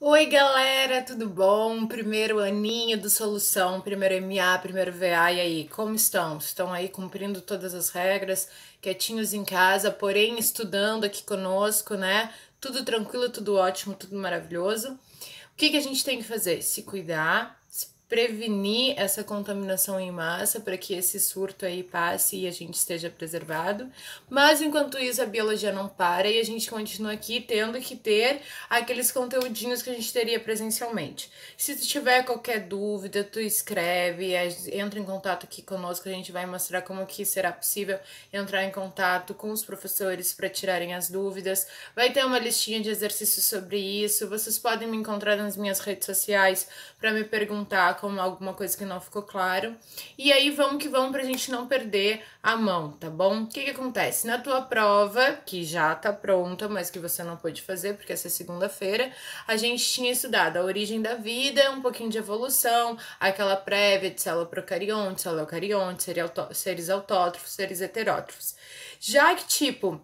Oi, galera, tudo bom? Primeiro aninho do Solução, primeiro MA, primeiro VA, e aí, como estão? Estão aí cumprindo todas as regras, quietinhos em casa, porém estudando aqui conosco, né? Tudo tranquilo, tudo ótimo, tudo maravilhoso. O que, que a gente tem que fazer? Se cuidar, prevenir essa contaminação em massa para que esse surto aí passe e a gente esteja preservado. Mas enquanto isso, a biologia não para e a gente continua aqui tendo que ter aqueles conteúdinhos que a gente teria presencialmente. Se tu tiver qualquer dúvida, tu escreve, é, entra em contato aqui conosco, a gente vai mostrar como que será possível entrar em contato com os professores para tirarem as dúvidas. Vai ter uma listinha de exercícios sobre isso. Vocês podem me encontrar nas minhas redes sociais para me perguntar com alguma coisa que não ficou claro. E aí vamos que vamos pra gente não perder a mão, tá bom? O que, que acontece? Na tua prova, que já tá pronta, mas que você não pôde fazer, porque essa é segunda-feira, a gente tinha estudado a origem da vida, um pouquinho de evolução, aquela prévia de célula é procarionte, célula é eucarionte, seres autótrofos, seres heterótrofos. Já que, tipo,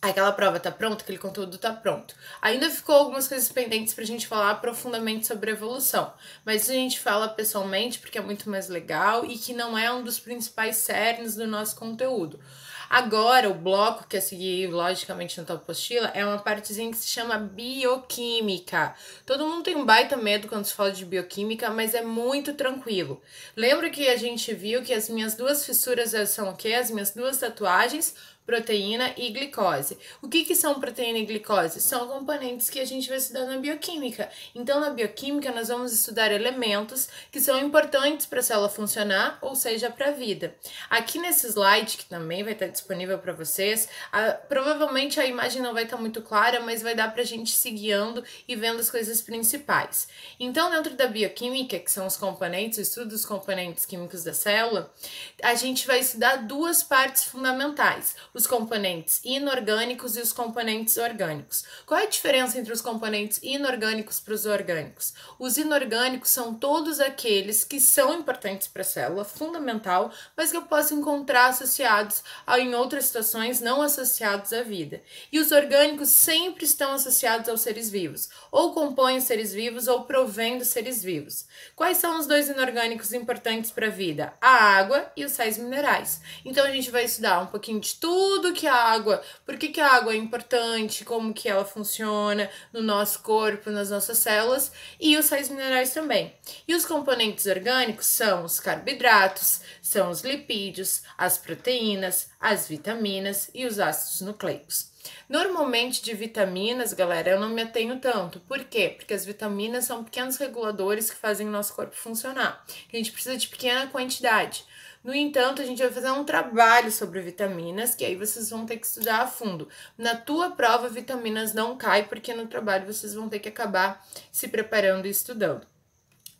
aquela prova tá pronta, aquele conteúdo tá pronto. Ainda ficou algumas coisas pendentes pra gente falar profundamente sobre evolução, mas a gente fala pessoalmente porque é muito mais legal e que não é um dos principais cernos do nosso conteúdo. Agora, o bloco que é seguir, logicamente, na tua apostila é uma partezinha que se chama bioquímica. Todo mundo tem um baita medo quando se fala de bioquímica, mas é muito tranquilo. Lembra que a gente viu que as minhas duas fissuras são o quê? As minhas duas tatuagens proteína e glicose. O que, que são proteína e glicose? São componentes que a gente vai estudar na bioquímica. Então, na bioquímica, nós vamos estudar elementos que são importantes para a célula funcionar, ou seja, para a vida. Aqui nesse slide, que também vai estar disponível para vocês, a, provavelmente a imagem não vai estar muito clara, mas vai dar para a gente se guiando e vendo as coisas principais. Então, dentro da bioquímica, que são os componentes, o estudo dos componentes químicos da célula, a gente vai estudar duas partes fundamentais os componentes inorgânicos e os componentes orgânicos. Qual é a diferença entre os componentes inorgânicos para os orgânicos? Os inorgânicos são todos aqueles que são importantes para a célula, fundamental, mas que eu posso encontrar associados a, em outras situações não associados à vida. E os orgânicos sempre estão associados aos seres vivos, ou compõem seres vivos ou provêm dos seres vivos. Quais são os dois inorgânicos importantes para a vida? A água e os sais minerais. Então a gente vai estudar um pouquinho de tudo tudo que a água, por que, que a água é importante, como que ela funciona no nosso corpo, nas nossas células e os sais minerais também. E os componentes orgânicos são os carboidratos, são os lipídios, as proteínas, as vitaminas e os ácidos nucleicos. Normalmente de vitaminas, galera, eu não me atenho tanto. Por quê? Porque as vitaminas são pequenos reguladores que fazem o nosso corpo funcionar. A gente precisa de pequena quantidade. No entanto, a gente vai fazer um trabalho sobre vitaminas, que aí vocês vão ter que estudar a fundo. Na tua prova, vitaminas não cai, porque no trabalho vocês vão ter que acabar se preparando e estudando.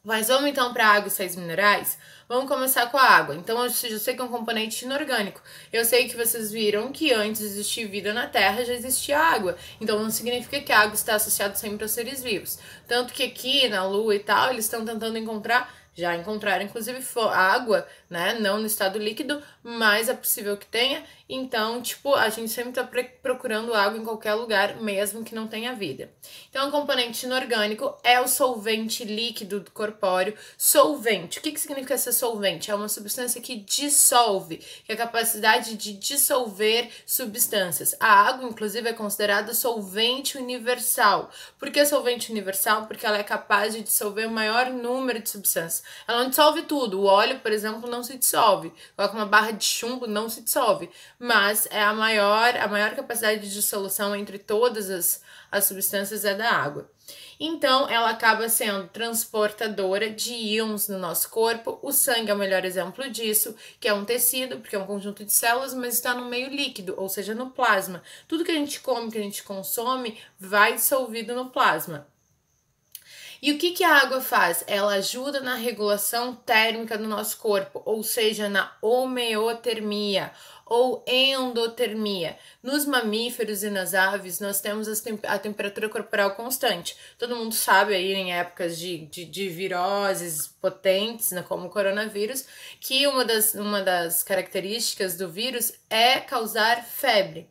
Mas vamos então para água e sais minerais? Vamos começar com a água. Então, eu já sei que é um componente inorgânico. Eu sei que vocês viram que antes de existir vida na Terra, já existia água. Então, não significa que a água está associada sempre aos seres vivos. Tanto que aqui na Lua e tal, eles estão tentando encontrar já encontraram, inclusive, água, né? Não no estado líquido, mas é possível que tenha. Então, tipo, a gente sempre tá procurando água em qualquer lugar, mesmo que não tenha vida. Então, o componente inorgânico é o solvente líquido do corpóreo. Solvente. O que, que significa ser solvente? É uma substância que dissolve, que é a capacidade de dissolver substâncias. A água, inclusive, é considerada solvente universal. Por que solvente universal? Porque ela é capaz de dissolver o maior número de substâncias. Ela não dissolve tudo. O óleo, por exemplo, não se dissolve. Coloca uma barra de chumbo, não se dissolve mas é a maior, a maior capacidade de dissolução entre todas as, as substâncias é da água. Então, ela acaba sendo transportadora de íons no nosso corpo. O sangue é o melhor exemplo disso, que é um tecido, porque é um conjunto de células, mas está no meio líquido, ou seja, no plasma. Tudo que a gente come, que a gente consome, vai dissolvido no plasma. E o que, que a água faz? Ela ajuda na regulação térmica do nosso corpo, ou seja, na homeotermia ou endotermia. Nos mamíferos e nas aves, nós temos a temperatura corporal constante. Todo mundo sabe aí em épocas de, de, de viroses potentes, né, como o coronavírus, que uma das, uma das características do vírus é causar febre.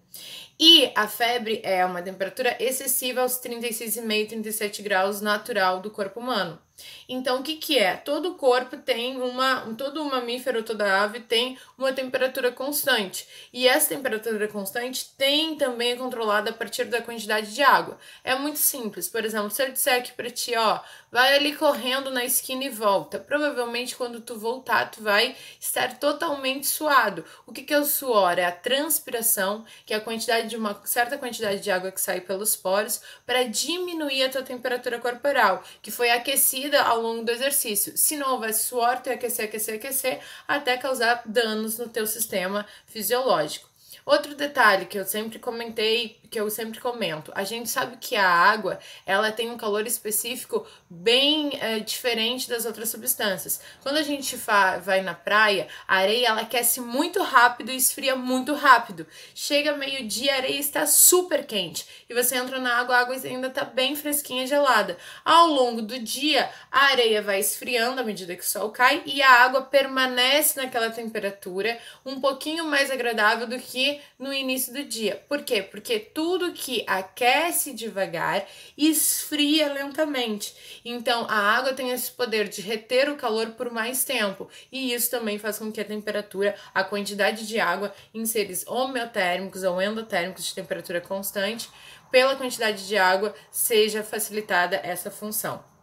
E a febre é uma temperatura excessiva aos 36,5, 37 graus natural do corpo humano. Então, o que, que é? Todo corpo tem uma. Todo mamífero, toda ave tem uma temperatura constante. E essa temperatura constante tem também é controlada a partir da quantidade de água. É muito simples. Por exemplo, se eu disser aqui para ti, ó, Vai ali correndo na esquina e volta. Provavelmente quando tu voltar, tu vai estar totalmente suado. O que, que é o suor? É a transpiração, que é a quantidade de uma certa quantidade de água que sai pelos poros para diminuir a tua temperatura corporal, que foi aquecida ao longo do exercício. Se não houvesse suor, tu ia aquecer, aquecer, aquecer, até causar danos no teu sistema fisiológico. Outro detalhe que eu sempre comentei, que eu sempre comento, a gente sabe que a água ela tem um calor específico bem é, diferente das outras substâncias. Quando a gente vai na praia, a areia ela aquece muito rápido e esfria muito rápido. Chega meio dia, a areia está super quente e você entra na água, a água ainda está bem fresquinha, gelada. Ao longo do dia, a areia vai esfriando à medida que o sol cai e a água permanece naquela temperatura um pouquinho mais agradável do que no início do dia. Por quê? Porque tudo que aquece devagar esfria lentamente. Então a água tem esse poder de reter o calor por mais tempo. E isso também faz com que a temperatura, a quantidade de água em seres homeotérmicos ou endotérmicos de temperatura constante, pela quantidade de água, seja facilitada essa função.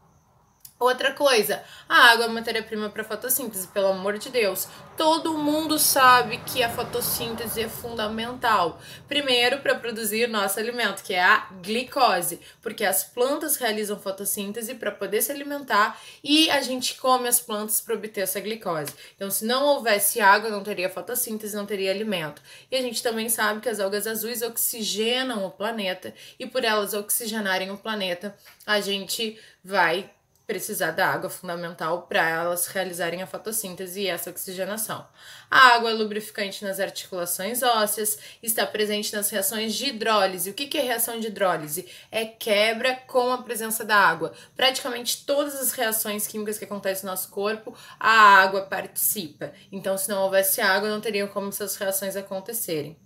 Outra coisa, a água é matéria-prima para fotossíntese, pelo amor de Deus. Todo mundo sabe que a fotossíntese é fundamental. Primeiro, para produzir nosso alimento, que é a glicose, porque as plantas realizam fotossíntese para poder se alimentar e a gente come as plantas para obter essa glicose. Então, se não houvesse água, não teria fotossíntese, não teria alimento. E a gente também sabe que as algas azuis oxigenam o planeta e por elas oxigenarem o planeta, a gente vai precisar da água fundamental para elas realizarem a fotossíntese e essa oxigenação. A água é lubrificante nas articulações ósseas, está presente nas reações de hidrólise. O que, que é reação de hidrólise? É quebra com a presença da água. Praticamente todas as reações químicas que acontecem no nosso corpo, a água participa. Então, se não houvesse água, não teriam como essas reações acontecerem.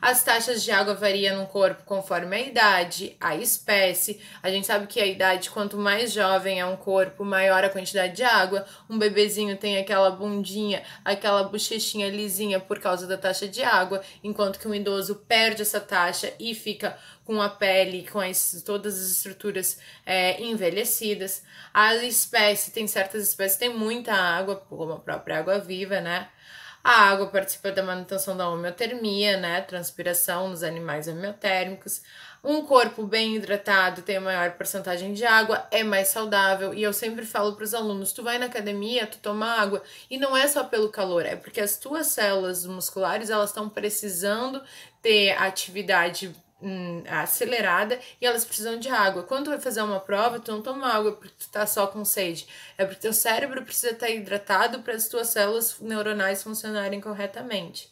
As taxas de água variam no corpo conforme a idade, a espécie. A gente sabe que a idade, quanto mais jovem é um corpo, maior a quantidade de água. Um bebezinho tem aquela bundinha, aquela bochechinha lisinha por causa da taxa de água, enquanto que um idoso perde essa taxa e fica com a pele, com as, todas as estruturas é, envelhecidas. A espécie, tem certas espécies que têm muita água, como a própria água viva, né? A água participa da manutenção da homeotermia, né? Transpiração nos animais homeotérmicos. Um corpo bem hidratado tem maior porcentagem de água, é mais saudável. E eu sempre falo para os alunos: tu vai na academia, tu toma água. E não é só pelo calor, é porque as tuas células musculares elas estão precisando ter atividade Hum, acelerada e elas precisam de água. Quando tu vai fazer uma prova, tu não toma água porque tu tá só com sede. É porque teu cérebro precisa estar tá hidratado para as tuas células neuronais funcionarem corretamente.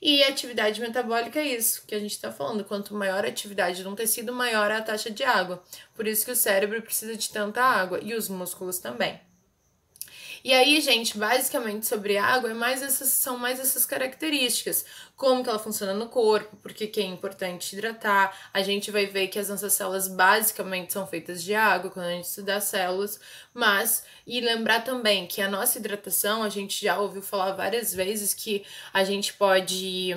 E atividade metabólica é isso que a gente está falando. Quanto maior a atividade de um tecido, maior é a taxa de água. Por isso que o cérebro precisa de tanta água e os músculos também. E aí, gente, basicamente sobre água é mais essas, são mais essas características, como que ela funciona no corpo, porque que é importante hidratar. A gente vai ver que as nossas células basicamente são feitas de água quando a gente estudar células, mas e lembrar também que a nossa hidratação, a gente já ouviu falar várias vezes que a gente pode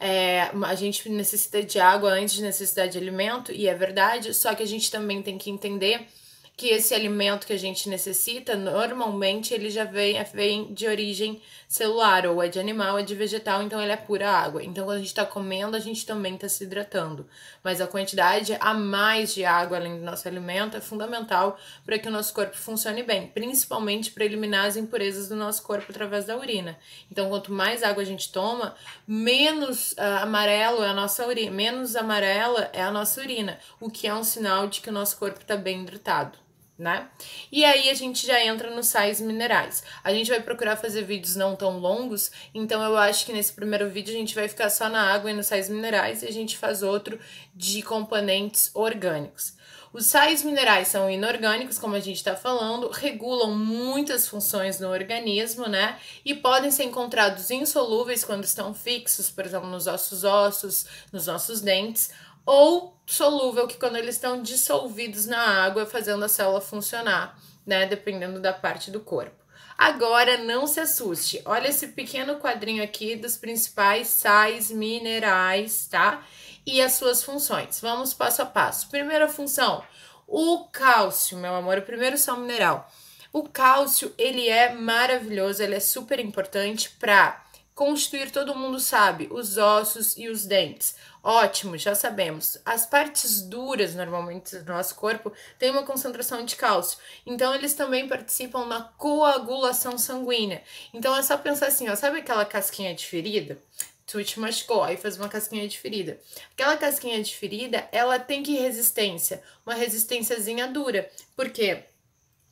é, a gente necessita de água antes de necessitar de alimento, e é verdade, só que a gente também tem que entender que esse alimento que a gente necessita, normalmente ele já vem, vem de origem celular, ou é de animal, é de vegetal, então ele é pura água. Então quando a gente está comendo, a gente também está se hidratando. Mas a quantidade a mais de água além do nosso alimento é fundamental para que o nosso corpo funcione bem, principalmente para eliminar as impurezas do nosso corpo através da urina. Então quanto mais água a gente toma, menos uh, amarelo é a nossa urina, menos amarela é a nossa urina, o que é um sinal de que o nosso corpo está bem hidratado né? E aí a gente já entra nos sais minerais. A gente vai procurar fazer vídeos não tão longos, então eu acho que nesse primeiro vídeo a gente vai ficar só na água e nos sais minerais e a gente faz outro de componentes orgânicos. Os sais minerais são inorgânicos, como a gente está falando, regulam muitas funções no organismo, né? E podem ser encontrados insolúveis quando estão fixos, por exemplo, nos nossos ossos, nos nossos dentes, ou solúvel, que quando eles estão dissolvidos na água, fazendo a célula funcionar, né? Dependendo da parte do corpo. Agora, não se assuste. Olha esse pequeno quadrinho aqui dos principais sais minerais, tá? E as suas funções. Vamos passo a passo. Primeira função, o cálcio, meu amor, o primeiro sal mineral. O cálcio, ele é maravilhoso, ele é super importante para Constituir, todo mundo sabe, os ossos e os dentes. Ótimo, já sabemos. As partes duras, normalmente, do nosso corpo têm uma concentração de cálcio. Então, eles também participam na coagulação sanguínea. Então, é só pensar assim, ó, sabe aquela casquinha de ferida? tu te machucou, aí faz uma casquinha de ferida. Aquela casquinha de ferida, ela tem que resistência, uma resistênciazinha dura. Por quê?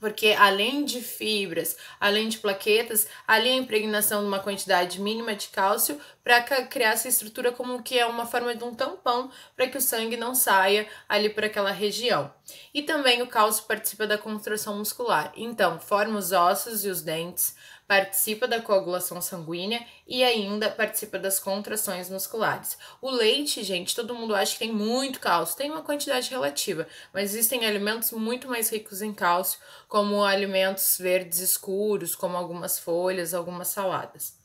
Porque além de fibras, além de plaquetas, ali a impregnação de uma quantidade mínima de cálcio para criar essa estrutura como que é uma forma de um tampão para que o sangue não saia ali por aquela região. E também o cálcio participa da construção muscular, então forma os ossos e os dentes, participa da coagulação sanguínea e ainda participa das contrações musculares. O leite, gente, todo mundo acha que tem muito cálcio, tem uma quantidade relativa, mas existem alimentos muito mais ricos em cálcio, como alimentos verdes escuros, como algumas folhas, algumas saladas.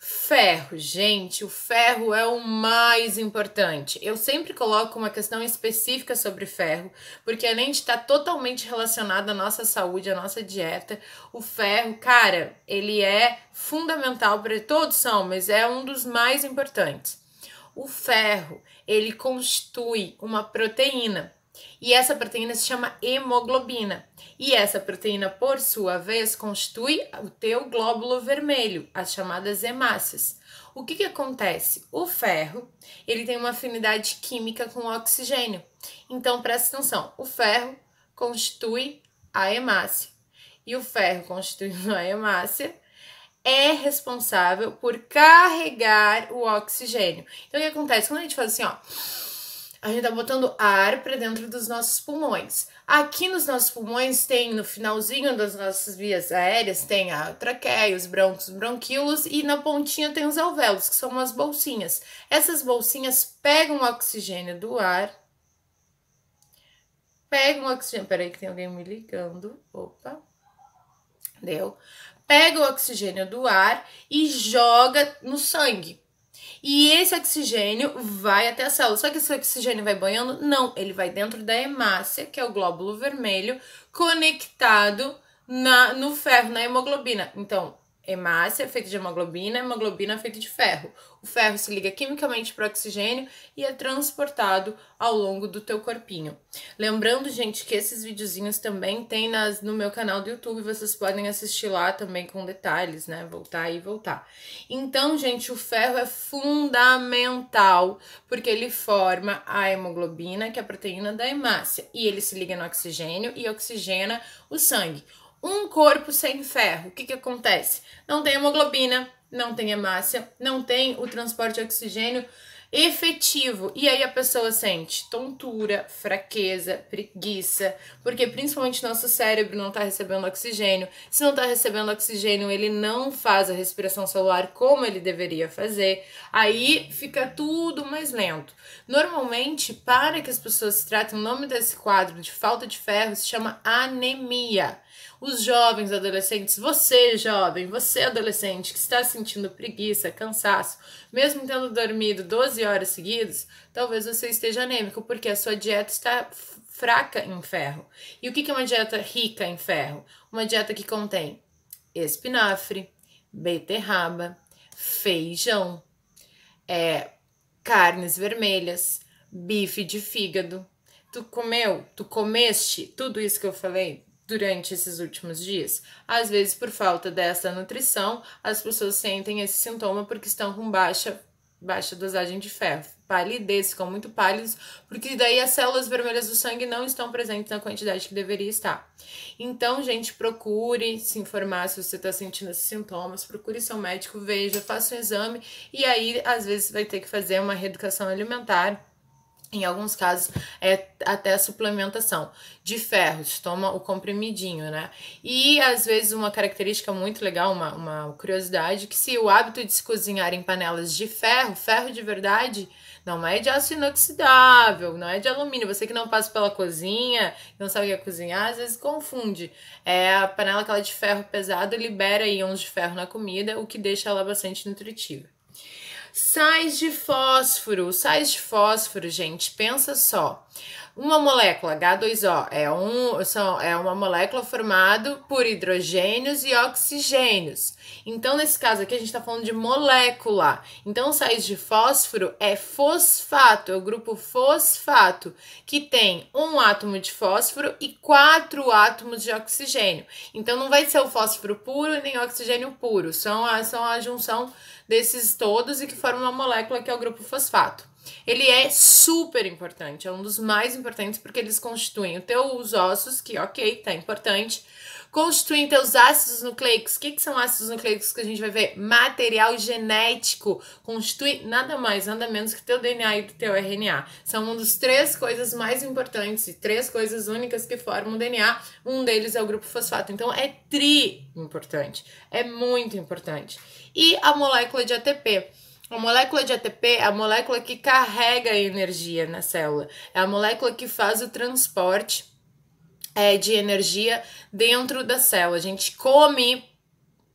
Ferro, gente, o ferro é o mais importante. Eu sempre coloco uma questão específica sobre ferro, porque além de estar tá totalmente relacionado à nossa saúde, à nossa dieta, o ferro, cara, ele é fundamental para todos são, mas é um dos mais importantes. O ferro, ele constitui uma proteína. E essa proteína se chama hemoglobina. E essa proteína, por sua vez, constitui o teu glóbulo vermelho, as chamadas hemácias. O que, que acontece? O ferro, ele tem uma afinidade química com o oxigênio. Então, presta atenção, o ferro constitui a hemácia. E o ferro, constituindo a hemácia, é responsável por carregar o oxigênio. Então, o que acontece? Quando a gente faz assim, ó a gente tá botando ar para dentro dos nossos pulmões. Aqui nos nossos pulmões tem, no finalzinho das nossas vias aéreas, tem a traqueia, os broncos, bronquíolos e na pontinha tem os alvéolos, que são umas bolsinhas. Essas bolsinhas pegam o oxigênio do ar. Pegam o oxigênio. Peraí, que tem alguém me ligando. Opa. Deu. Pega o oxigênio do ar e joga no sangue. E esse oxigênio vai até a célula. Só que esse oxigênio vai banhando? Não, ele vai dentro da hemácia, que é o glóbulo vermelho, conectado na, no ferro, na hemoglobina. Então, hemácia é feita de hemoglobina, hemoglobina é feita de ferro. O ferro se liga quimicamente para o oxigênio e é transportado ao longo do teu corpinho. Lembrando, gente, que esses videozinhos também tem nas, no meu canal do YouTube, vocês podem assistir lá também com detalhes, né? Voltar e voltar. Então, gente, o ferro é fundamental porque ele forma a hemoglobina, que é a proteína da hemácia, e ele se liga no oxigênio e oxigena o sangue. Um corpo sem ferro, o que, que acontece? Não tem hemoglobina, não tem hemácia, não tem o transporte de oxigênio efetivo. E aí a pessoa sente tontura, fraqueza, preguiça, porque principalmente nosso cérebro não está recebendo oxigênio. Se não está recebendo oxigênio, ele não faz a respiração celular como ele deveria fazer. Aí fica tudo mais lento. Normalmente, para que as pessoas se tratem, o nome desse quadro de falta de ferro se chama anemia. Os jovens adolescentes, você jovem, você adolescente que está sentindo preguiça, cansaço, mesmo tendo dormido 12 horas seguidas, talvez você esteja anêmico porque a sua dieta está fraca em ferro. E o que é uma dieta rica em ferro? Uma dieta que contém espinafre, beterraba, feijão, é, carnes vermelhas, bife de fígado. Tu comeu, tu comeste tudo isso que eu falei? durante esses últimos dias. Às vezes, por falta dessa nutrição, as pessoas sentem esse sintoma porque estão com baixa baixa dosagem de ferro. Palidez, ficam muito pálidos, porque daí as células vermelhas do sangue não estão presentes na quantidade que deveria estar. Então, gente, procure se informar se você está sentindo esses sintomas, procure seu médico, veja, faça um exame e aí às vezes vai ter que fazer uma reeducação alimentar em alguns casos é até a suplementação de ferros, toma o comprimidinho, né? E às vezes uma característica muito legal, uma, uma curiosidade, que se o hábito de se cozinhar em panelas de ferro, ferro de verdade, não é de aço inoxidável, não é de alumínio. Você que não passa pela cozinha, não sabe o que é cozinhar, às vezes confunde. É a panela aquela de ferro pesado libera íons de ferro na comida, o que deixa ela bastante nutritiva sais de fósforo. sais de fósforo, gente, pensa só. Uma molécula H2O é, um, são, é uma molécula formada por hidrogênios e oxigênios. Então, nesse caso aqui, a gente está falando de molécula. Então, sais de fósforo é fosfato, é o grupo fosfato, que tem um átomo de fósforo e quatro átomos de oxigênio. Então, não vai ser o fósforo puro nem o oxigênio puro, são a, são a junção desses todos e que formam uma molécula que é o grupo fosfato. Ele é super importante, é um dos mais importantes porque eles constituem o teu, os ossos, que ok, tá importante, constituem teus ácidos nucleicos. O que, que são ácidos nucleicos que a gente vai ver? Material genético. Constitui nada mais, nada menos que teu DNA e teu RNA. São uma das três coisas mais importantes e três coisas únicas que formam o DNA. Um deles é o grupo fosfato. Então é tri importante. É muito importante. E a molécula de ATP. A molécula de ATP é a molécula que carrega a energia na célula, é a molécula que faz o transporte é, de energia dentro da célula. A gente come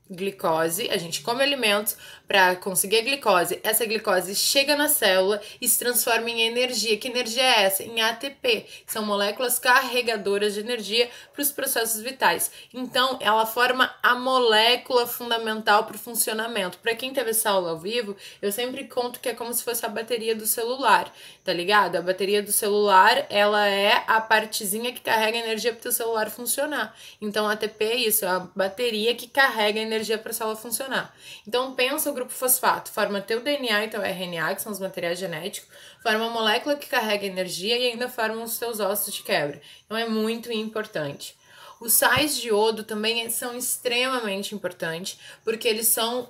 glicose, a gente come alimentos para conseguir a glicose, essa glicose chega na célula e se transforma em energia. Que energia é essa? Em ATP, são moléculas carregadoras de energia para os processos vitais. Então, ela forma a molécula fundamental para o funcionamento. Para quem teve essa aula ao vivo, eu sempre conto que é como se fosse a bateria do celular, tá ligado? A bateria do celular, ela é a partezinha que carrega energia para o celular funcionar. Então, ATP é isso, é a bateria que carrega energia para a célula funcionar. Então, pensa o grupo grupo fosfato forma teu DNA e teu RNA, que são os materiais genéticos, forma uma molécula que carrega energia e ainda forma os teus ossos de quebra. Então é muito importante. Os sais de iodo também é, são extremamente importantes, porque eles são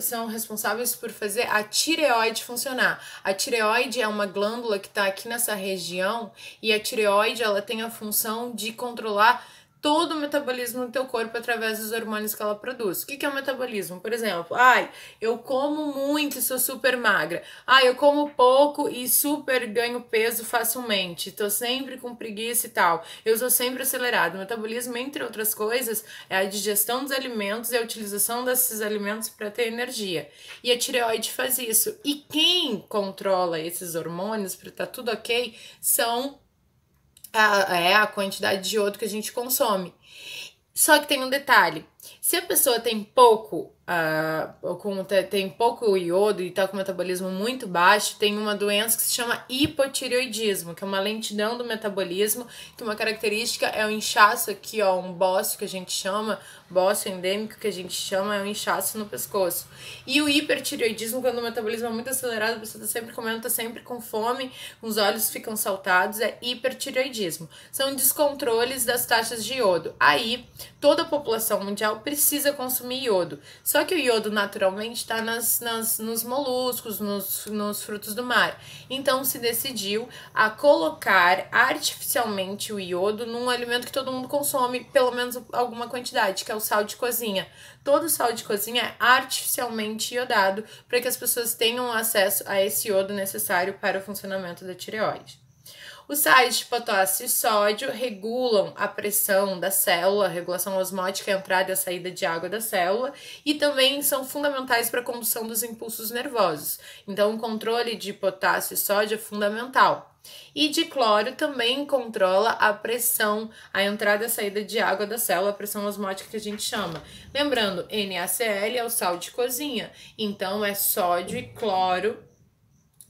são responsáveis por fazer a tireoide funcionar. A tireoide é uma glândula que está aqui nessa região e a tireoide ela tem a função de controlar todo o metabolismo do teu corpo através dos hormônios que ela produz. O que, que é o metabolismo? Por exemplo, ai, eu como muito e sou super magra. Ai, eu como pouco e super ganho peso facilmente. Tô sempre com preguiça e tal. Eu sou sempre acelerado. O metabolismo, entre outras coisas, é a digestão dos alimentos e a utilização desses alimentos para ter energia. E a tireoide faz isso. E quem controla esses hormônios para estar tá tudo ok são a, é a quantidade de iodo que a gente consome. Só que tem um detalhe: se a pessoa tem pouco, uh, com, tem pouco iodo e está com metabolismo muito baixo, tem uma doença que se chama hipotireoidismo, que é uma lentidão do metabolismo, que uma característica é o inchaço aqui, ó, um bócio que a gente chama, bócio endêmico que a gente chama, é um inchaço no pescoço. E o hipertireoidismo, quando o metabolismo é muito acelerado, a pessoa está sempre comendo, está sempre com fome, os olhos ficam saltados, é hipertireoidismo. São descontroles das taxas de iodo. Aí, toda a população mundial precisa consumir iodo. Só que o iodo naturalmente está nas, nas, nos moluscos, nos, nos frutos do mar. Então se decidiu a colocar artificialmente o iodo num alimento que todo mundo consome, pelo menos alguma quantidade, que é o sal de cozinha. Todo sal de cozinha é artificialmente iodado para que as pessoas tenham acesso a esse iodo necessário para o funcionamento da tireoide. Os sais de potássio e sódio regulam a pressão da célula, a regulação osmótica, é a entrada e a saída de água da célula, e também são fundamentais para a condução dos impulsos nervosos. Então, o controle de potássio e sódio é fundamental. E de cloro também controla a pressão, a entrada e saída de água da célula, a pressão osmótica que a gente chama. Lembrando, NaCl é o sal de cozinha, então é sódio e cloro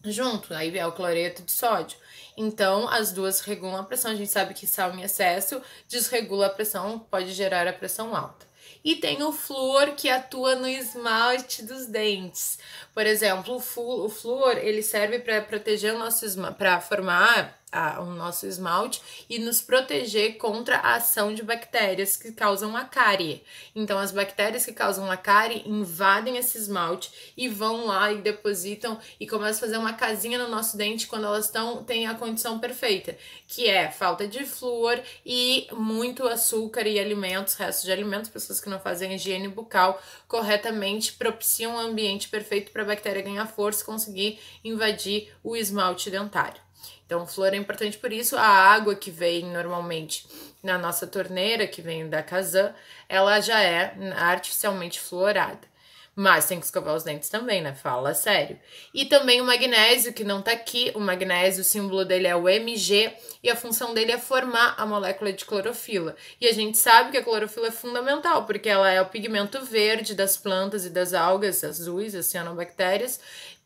junto, aí é o cloreto de sódio. Então, as duas regulam a pressão. A gente sabe que sal em excesso desregula a pressão, pode gerar a pressão alta. E tem o flúor que atua no esmalte dos dentes. Por exemplo, o flúor, ele serve para proteger o nosso para formar a, o nosso esmalte e nos proteger contra a ação de bactérias que causam a cárie. Então, as bactérias que causam a cárie invadem esse esmalte e vão lá e depositam e começam a fazer uma casinha no nosso dente quando elas estão têm a condição perfeita, que é falta de flúor e muito açúcar e alimentos, restos de alimentos, pessoas que não fazem higiene bucal corretamente propiciam um ambiente perfeito para a bactéria ganhar força e conseguir invadir o esmalte dentário. Então, flor é importante por isso. A água que vem normalmente na nossa torneira, que vem da Kazan, ela já é artificialmente fluorada. Mas tem que escovar os dentes também, né? Fala sério. E também o magnésio, que não tá aqui. O magnésio, o símbolo dele é o Mg, e a função dele é formar a molécula de clorofila. E a gente sabe que a clorofila é fundamental, porque ela é o pigmento verde das plantas e das algas azuis, as cianobactérias,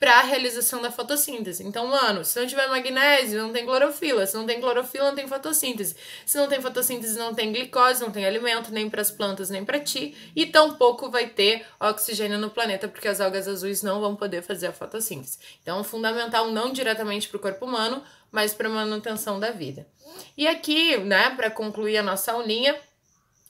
para a realização da fotossíntese. Então, mano, se não tiver magnésio, não tem clorofila. Se não tem clorofila, não tem fotossíntese. Se não tem fotossíntese, não tem glicose, não tem alimento, nem para as plantas, nem para ti. E tampouco vai ter oxigênio no planeta, porque as algas azuis não vão poder fazer a fotossíntese. Então, é fundamental não diretamente para o corpo humano, mas para a manutenção da vida. E aqui, né, para concluir a nossa aulinha,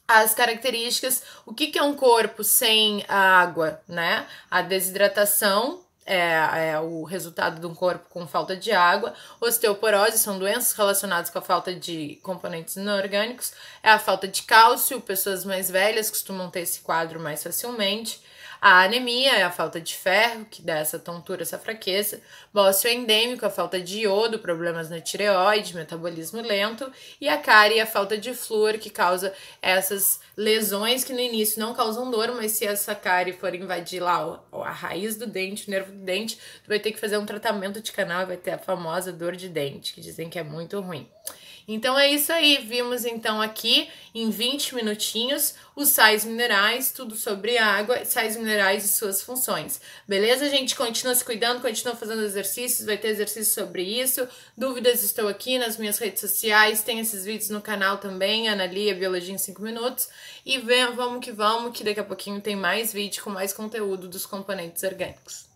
as características, o que, que é um corpo sem a água, né? A desidratação, é, é, o resultado de um corpo com falta de água. Osteoporose são doenças relacionadas com a falta de componentes inorgânicos. É a falta de cálcio, pessoas mais velhas costumam ter esse quadro mais facilmente. A anemia é a falta de ferro, que dá essa tontura, essa fraqueza. Bócio é endêmico, a falta de iodo, problemas na tireoide, metabolismo lento. E a cárie é a falta de flúor, que causa essas lesões que no início não causam dor, mas se essa cárie for invadir lá a raiz do dente, o nervo do dente, tu vai ter que fazer um tratamento de canal, vai ter a famosa dor de dente, que dizem que é muito ruim. Então é isso aí, vimos então aqui em 20 minutinhos os sais minerais, tudo sobre água, sais minerais e suas funções. Beleza, gente? Continua se cuidando, continua fazendo exercícios, vai ter exercício sobre isso. Dúvidas estou aqui nas minhas redes sociais, tem esses vídeos no canal também, Analia Biologia em 5 minutos. E vem, vamos que vamos, que daqui a pouquinho tem mais vídeo com mais conteúdo dos componentes orgânicos.